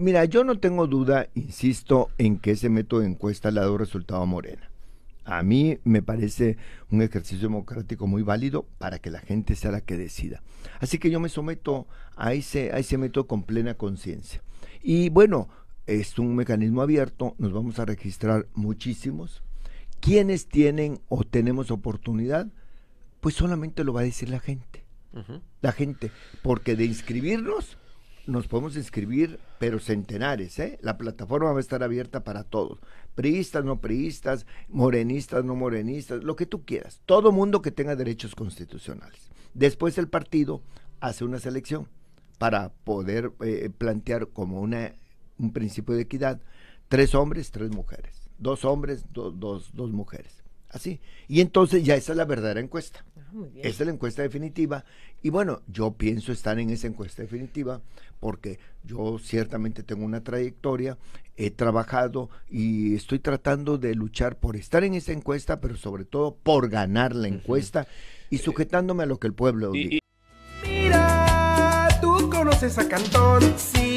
mira, yo no tengo duda, insisto, en que ese método de encuesta le ha dado resultado a Morena. A mí me parece un ejercicio democrático muy válido para que la gente sea la que decida. Así que yo me someto a ese, ese método con plena conciencia. Y bueno, es un mecanismo abierto, nos vamos a registrar muchísimos. ¿Quiénes tienen o tenemos oportunidad? Pues solamente lo va a decir la gente. La gente, porque de inscribirnos nos podemos inscribir, pero centenares, ¿eh? La plataforma va a estar abierta para todos. Priistas, no priistas, morenistas, no morenistas, lo que tú quieras. Todo mundo que tenga derechos constitucionales. Después el partido hace una selección para poder eh, plantear como una, un principio de equidad tres hombres, tres mujeres. Dos hombres, dos mujeres. Así. Y entonces ya esa es la verdadera encuesta. Ah, esa es la encuesta definitiva. Y bueno, yo pienso estar en esa encuesta definitiva porque yo ciertamente tengo una trayectoria, he trabajado y estoy tratando de luchar por estar en esa encuesta, pero sobre todo por ganar la encuesta y eh, sujetándome a lo que el pueblo Mira, tú conoces a Cantón, sí